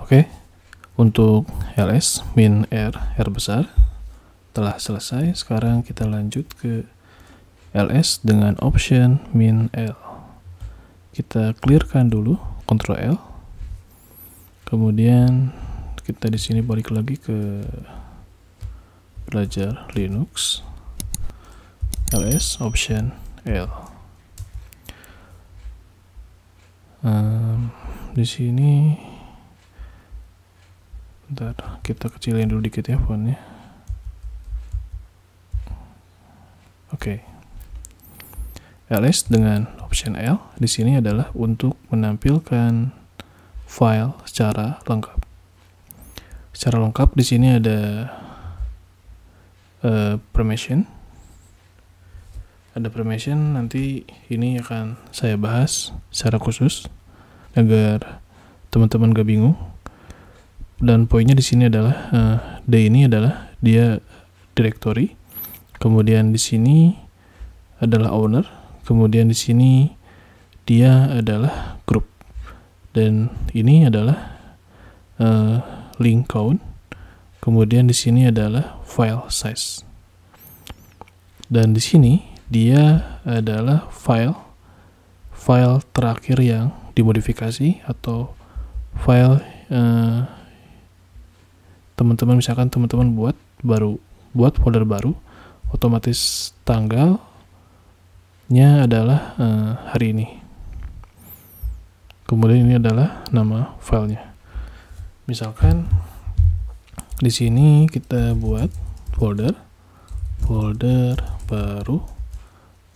Oke, okay. untuk ls min r r besar telah selesai. Sekarang kita lanjut ke ls dengan option min l. Kita clearkan dulu Ctrl L. Kemudian kita di sini balik lagi ke belajar Linux. ls option L. Um, di sini Bentar, kita kecilin dulu dikit ya fontnya. Oke. Okay. ls dengan option L di sini adalah untuk menampilkan file secara lengkap. Secara lengkap di sini ada uh, permission. Ada permission nanti ini akan saya bahas secara khusus agar teman-teman gak bingung dan poinnya di sini adalah uh, D ini adalah dia directory. Kemudian di sini adalah owner, kemudian di sini dia adalah grup Dan ini adalah uh, link count. Kemudian di sini adalah file size. Dan di sini dia adalah file file terakhir yang dimodifikasi atau file uh, teman-teman misalkan teman-teman buat baru buat folder baru otomatis tanggalnya adalah uh, hari ini kemudian ini adalah nama filenya misalkan di sini kita buat folder folder baru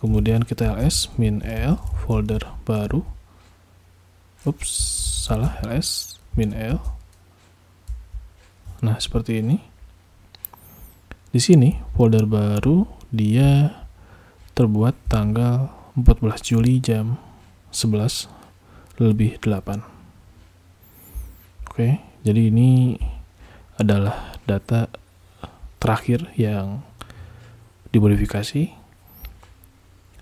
kemudian kita ls min l folder baru ups salah ls min l Nah, seperti ini. Di sini folder baru dia terbuat tanggal 14 Juli jam 11 lebih 8. Oke, jadi ini adalah data terakhir yang dimodifikasi.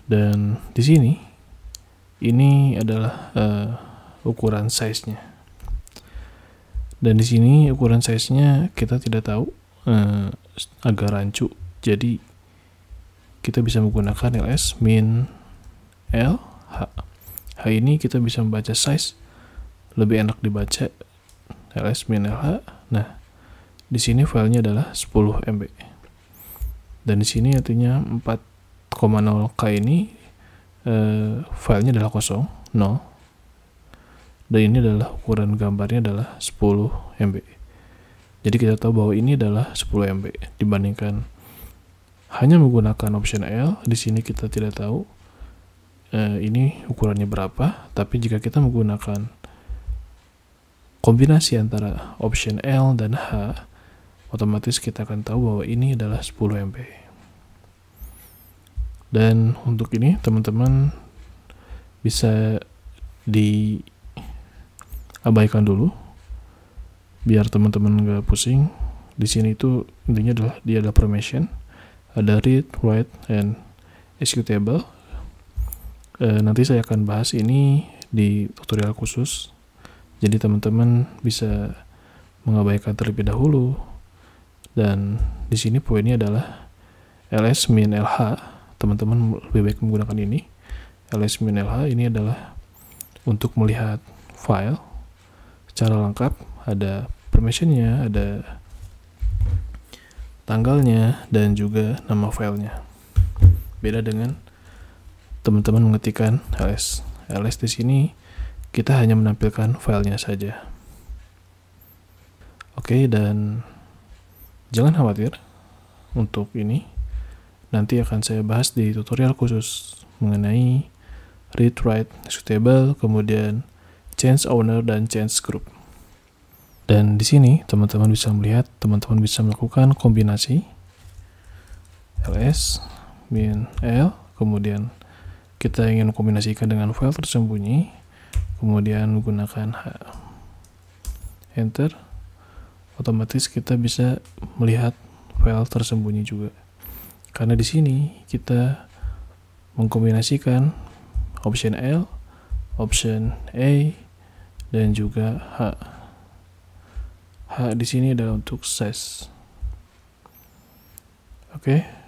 Dan di sini ini adalah uh, ukuran size-nya. Dan di sini ukuran size-nya kita tidak tahu eh, agak rancu. Jadi kita bisa menggunakan ls min l h. H ini kita bisa membaca size lebih enak dibaca ls min lh. Nah, di sini filenya adalah 10 MB. Dan di sini artinya 4,0k ini eh, filenya adalah kosong, 0, dan ini adalah ukuran gambarnya adalah 10 MB jadi kita tahu bahwa ini adalah 10 MB dibandingkan hanya menggunakan option L di sini kita tidak tahu eh, ini ukurannya berapa tapi jika kita menggunakan kombinasi antara option L dan H otomatis kita akan tahu bahwa ini adalah 10 MB dan untuk ini teman-teman bisa di abaikan dulu biar teman-teman gak pusing di sini itu intinya adalah dia ada permission ada read write and executable e, nanti saya akan bahas ini di tutorial khusus jadi teman-teman bisa mengabaikan terlebih dahulu dan di sini poinnya adalah ls min lh teman-teman lebih baik menggunakan ini ls min lh ini adalah untuk melihat file secara lengkap ada permissionnya ada tanggalnya dan juga nama filenya beda dengan teman-teman mengetikkan ls ls di sini kita hanya menampilkan filenya saja oke dan jangan khawatir untuk ini nanti akan saya bahas di tutorial khusus mengenai read write executable kemudian change owner, dan change group. Dan di sini teman-teman bisa melihat, teman-teman bisa melakukan kombinasi ls min l, kemudian kita ingin kombinasikan dengan file tersembunyi, kemudian menggunakan h. Enter, otomatis kita bisa melihat file tersembunyi juga. Karena di sini kita mengkombinasikan option L, option A, dan juga hak hak di sini adalah untuk size. Oke. Okay.